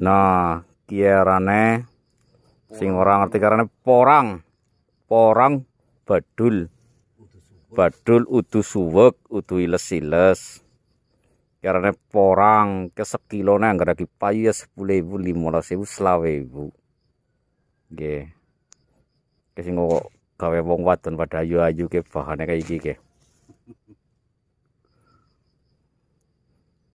Nah, kiarane sing ora ngerti karane porang. Porang badul. Badul udu suwek, udu iles-iles. Kiarane porang ke sekilone anggar lagi payah sepuluh ibu, lima ratus ibu, selawai ibu. Gye. Kasi ngoko gawe wong wadon pada ayu-ayu ke bahannya kayak gini.